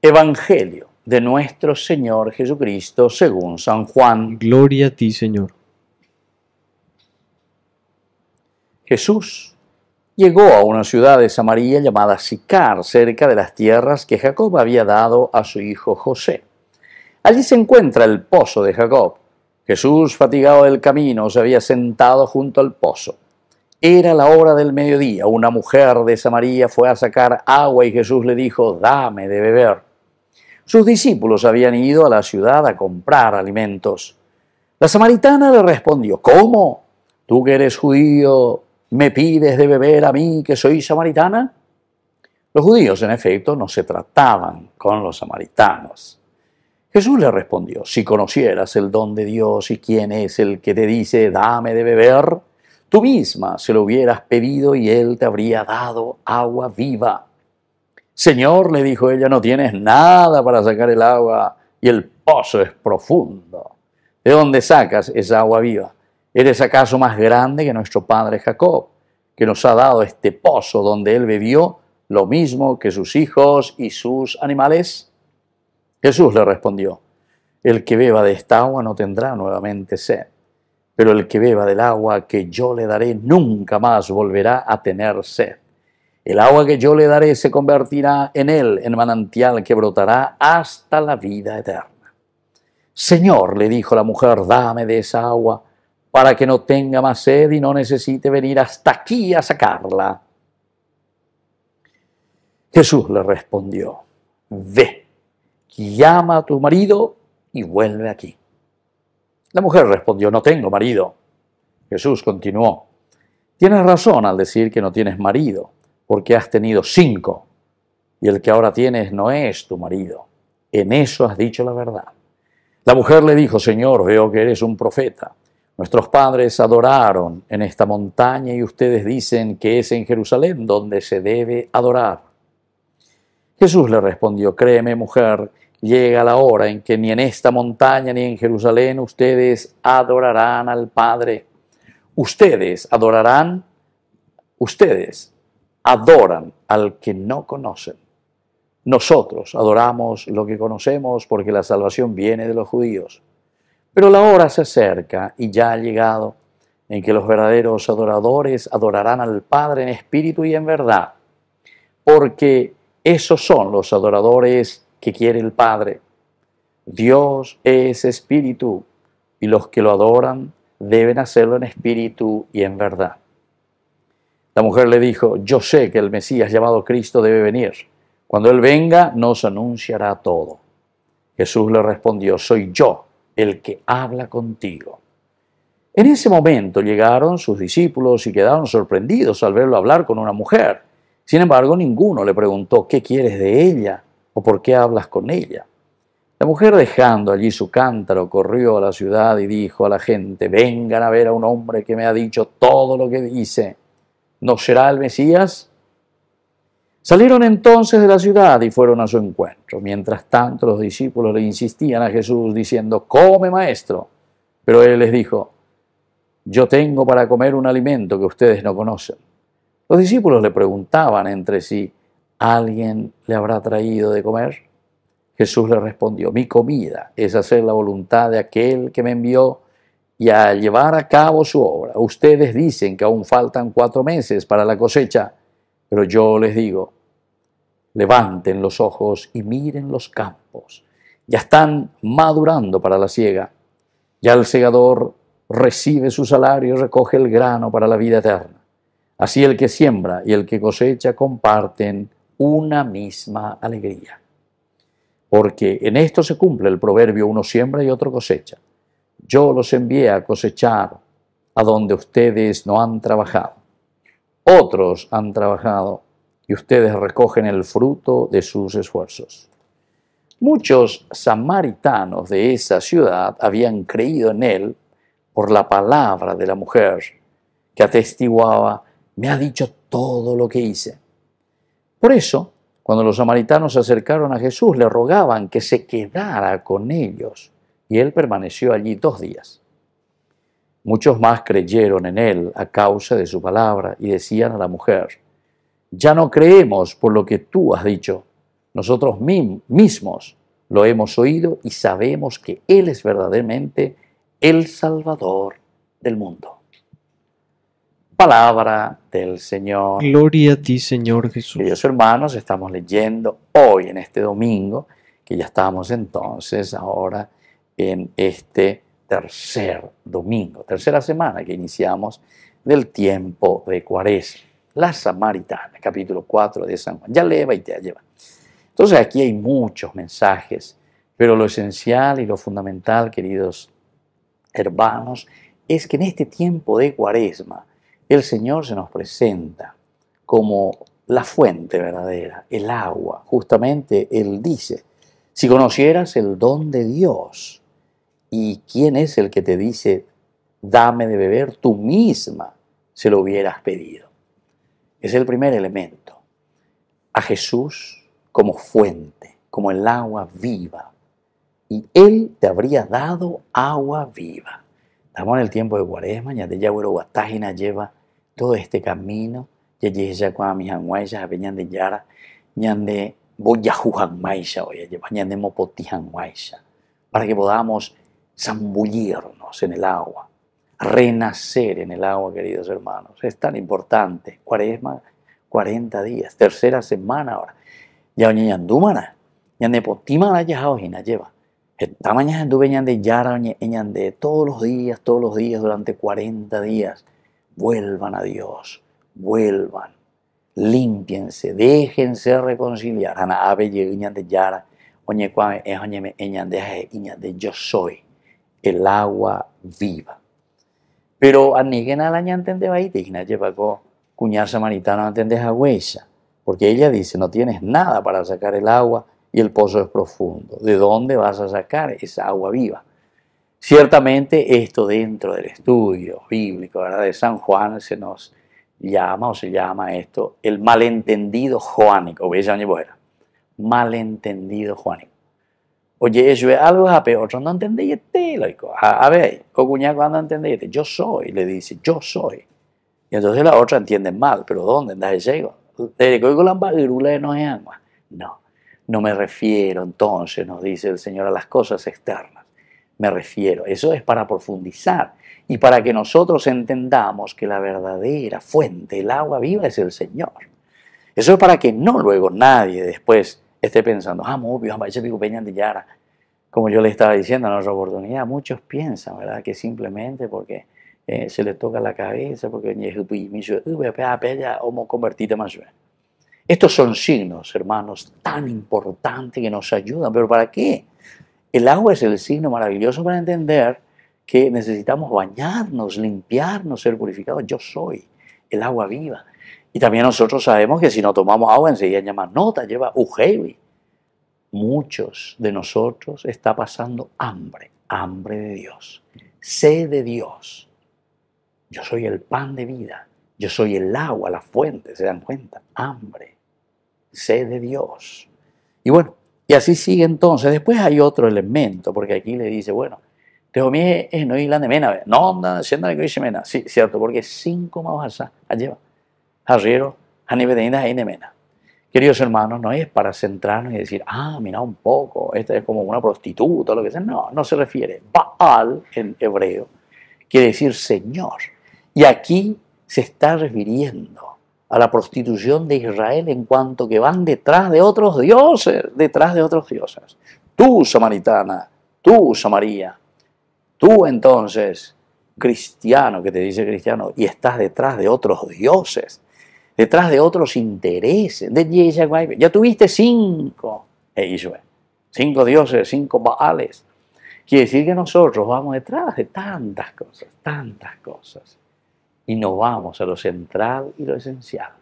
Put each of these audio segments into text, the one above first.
Evangelio de nuestro Señor Jesucristo según San Juan. Gloria a ti, Señor. Jesús llegó a una ciudad de Samaria llamada Sicar, cerca de las tierras que Jacob había dado a su hijo José. Allí se encuentra el pozo de Jacob. Jesús, fatigado del camino, se había sentado junto al pozo. Era la hora del mediodía. Una mujer de Samaria fue a sacar agua y Jesús le dijo, dame de beber. Sus discípulos habían ido a la ciudad a comprar alimentos. La samaritana le respondió, ¿cómo? ¿Tú que eres judío me pides de beber a mí que soy samaritana? Los judíos, en efecto, no se trataban con los samaritanos. Jesús le respondió, si conocieras el don de Dios y quién es el que te dice, dame de beber, tú misma se lo hubieras pedido y él te habría dado agua viva. Señor, le dijo ella, no tienes nada para sacar el agua y el pozo es profundo. ¿De dónde sacas esa agua viva? ¿Eres acaso más grande que nuestro padre Jacob, que nos ha dado este pozo donde él bebió lo mismo que sus hijos y sus animales? Jesús le respondió, el que beba de esta agua no tendrá nuevamente sed, pero el que beba del agua que yo le daré nunca más volverá a tener sed el agua que yo le daré se convertirá en él, en manantial que brotará hasta la vida eterna. Señor, le dijo la mujer, dame de esa agua para que no tenga más sed y no necesite venir hasta aquí a sacarla. Jesús le respondió, ve, llama a tu marido y vuelve aquí. La mujer respondió, no tengo marido. Jesús continuó, tienes razón al decir que no tienes marido porque has tenido cinco y el que ahora tienes no es tu marido. En eso has dicho la verdad. La mujer le dijo, Señor, veo que eres un profeta. Nuestros padres adoraron en esta montaña y ustedes dicen que es en Jerusalén donde se debe adorar. Jesús le respondió, créeme mujer, llega la hora en que ni en esta montaña ni en Jerusalén ustedes adorarán al Padre. Ustedes adorarán, ustedes adoran al que no conocen. Nosotros adoramos lo que conocemos porque la salvación viene de los judíos. Pero la hora se acerca y ya ha llegado en que los verdaderos adoradores adorarán al Padre en espíritu y en verdad, porque esos son los adoradores que quiere el Padre. Dios es espíritu y los que lo adoran deben hacerlo en espíritu y en verdad. La mujer le dijo, yo sé que el Mesías llamado Cristo debe venir. Cuando Él venga, nos anunciará todo. Jesús le respondió, soy yo el que habla contigo. En ese momento llegaron sus discípulos y quedaron sorprendidos al verlo hablar con una mujer. Sin embargo, ninguno le preguntó, ¿qué quieres de ella? ¿O por qué hablas con ella? La mujer dejando allí su cántaro, corrió a la ciudad y dijo a la gente, vengan a ver a un hombre que me ha dicho todo lo que dice. ¿No será el Mesías? Salieron entonces de la ciudad y fueron a su encuentro. Mientras tanto, los discípulos le insistían a Jesús diciendo, come maestro. Pero él les dijo, yo tengo para comer un alimento que ustedes no conocen. Los discípulos le preguntaban entre sí, ¿alguien le habrá traído de comer? Jesús le respondió, mi comida es hacer la voluntad de aquel que me envió y a llevar a cabo su obra. Ustedes dicen que aún faltan cuatro meses para la cosecha, pero yo les digo, levanten los ojos y miren los campos. Ya están madurando para la siega. Ya el segador recibe su salario y recoge el grano para la vida eterna. Así el que siembra y el que cosecha comparten una misma alegría. Porque en esto se cumple el proverbio, uno siembra y otro cosecha. Yo los envié a cosechar a donde ustedes no han trabajado. Otros han trabajado y ustedes recogen el fruto de sus esfuerzos. Muchos samaritanos de esa ciudad habían creído en él por la palabra de la mujer que atestiguaba, me ha dicho todo lo que hice. Por eso, cuando los samaritanos se acercaron a Jesús, le rogaban que se quedara con ellos y él permaneció allí dos días. Muchos más creyeron en él a causa de su palabra y decían a la mujer, ya no creemos por lo que tú has dicho, nosotros mismos lo hemos oído y sabemos que Él es verdaderamente el Salvador del mundo. Palabra del Señor. Gloria a ti, Señor Jesús. Queridos hermanos, estamos leyendo hoy en este domingo, que ya estamos entonces ahora en este tercer domingo, tercera semana que iniciamos del tiempo de Cuaresma. La Samaritana, capítulo 4 de San Juan. Ya leva y te lleva. Entonces aquí hay muchos mensajes, pero lo esencial y lo fundamental, queridos hermanos, es que en este tiempo de Cuaresma el Señor se nos presenta como la fuente verdadera, el agua. Justamente Él dice, si conocieras el don de Dios, ¿Y quién es el que te dice, dame de beber? Tú misma se lo hubieras pedido. Es el primer elemento. A Jesús como fuente, como el agua viva. Y Él te habría dado agua viva. Estamos en el tiempo de Cuaresma, ya de Yahweh Guatágina lleva todo este camino. Ya ya con mis anguayas, a de Yara, de oye, lleva Para que podamos zambullirnos en el agua, renacer en el agua, queridos hermanos. Es tan importante. Cuaresma, 40 días, tercera semana ahora. Ya oña yandúmana, ya ya lleva. Esta mañana anduve de yara ñande todos los días, todos los días durante 40 días. Vuelvan a Dios, vuelvan, límpiense, déjense reconciliar. Ana ave de yara, oñe cuame, es de yo soy el agua viva. Pero aneguen a la ñantende baite, la cuñar samaritano ante a huesa, porque ella dice, no tienes nada para sacar el agua y el pozo es profundo. ¿De dónde vas a sacar esa agua viva? Ciertamente esto dentro del estudio bíblico de San Juan se nos llama o se llama esto el malentendido juánico, malentendido juanico. Oye, es algo a otro no te este, lo A, a ver, cocuña cuando este, yo soy, le dice, yo soy. Y entonces la otra entiende mal, pero ¿dónde? es llego? Eh, no, no me refiero entonces, nos dice el Señor, a las cosas externas. Me refiero, eso es para profundizar y para que nosotros entendamos que la verdadera fuente, el agua viva, es el Señor. Eso es para que no luego nadie después esté pensando, ah, obvio, ese pico peña de Yara. Como yo le estaba diciendo en otra oportunidad, muchos piensan, ¿verdad?, que simplemente porque eh, se le toca la cabeza, porque ah, o convertite más Estos son signos, hermanos, tan importantes que nos ayudan, pero ¿para qué? El agua es el signo maravilloso para entender que necesitamos bañarnos, limpiarnos, ser purificados. Yo soy el agua viva. Y también nosotros sabemos que si no tomamos agua enseguida llama nota, lleva UGEBI. Muchos de nosotros está pasando hambre, hambre de Dios, sed de Dios. Yo soy el pan de vida, yo soy el agua, la fuente, ¿se dan cuenta? Hambre, sed de Dios. Y bueno, y así sigue entonces. Después hay otro elemento, porque aquí le dice, bueno, eh, no de Mena, no, siendo sí, cierto, porque cinco más lleva, arriero, a nivel Queridos hermanos, no es para centrarnos y decir, ah, mira un poco, esta es como una prostituta, lo que sea. No, no se refiere. Baal, en hebreo, quiere decir Señor. Y aquí se está refiriendo a la prostitución de Israel en cuanto que van detrás de otros dioses, detrás de otros dioses. Tú, samaritana, tú, Samaria, Tú entonces, cristiano que te dice cristiano, y estás detrás de otros dioses, detrás de otros intereses. De ya tuviste cinco, e cinco dioses, cinco baales. Quiere decir que nosotros vamos detrás de tantas cosas, tantas cosas, y no vamos a lo central y lo esencial.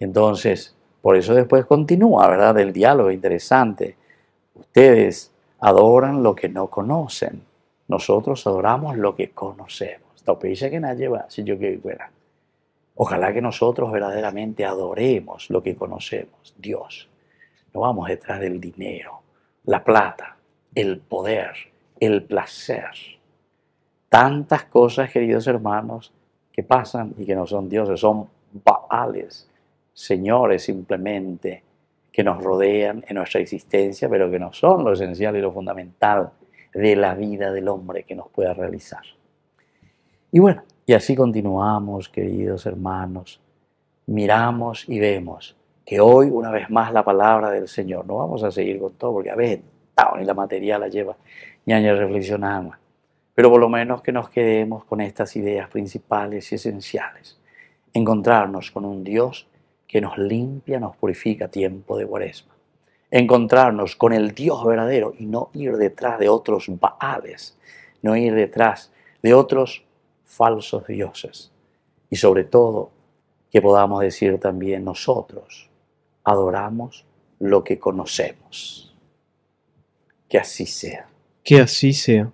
Entonces, por eso después continúa, ¿verdad? El diálogo interesante. Ustedes adoran lo que no conocen nosotros adoramos lo que conocemos. dice que lleva, si yo que fuera. Ojalá que nosotros verdaderamente adoremos lo que conocemos, Dios. No vamos detrás del dinero, la plata, el poder, el placer. Tantas cosas, queridos hermanos, que pasan y que no son dioses, son baales, señores simplemente, que nos rodean en nuestra existencia, pero que no son lo esencial y lo fundamental de la vida del hombre que nos pueda realizar. Y bueno, y así continuamos, queridos hermanos, miramos y vemos que hoy una vez más la palabra del Señor, no vamos a seguir con todo porque a veces ni la materia la lleva, ni años reflexionamos, pero por lo menos que nos quedemos con estas ideas principales y esenciales, encontrarnos con un Dios que nos limpia, nos purifica a tiempo de cuaresma encontrarnos con el Dios verdadero y no ir detrás de otros Baales, no ir detrás de otros falsos dioses. Y sobre todo, que podamos decir también nosotros, adoramos lo que conocemos. Que así sea. Que así sea.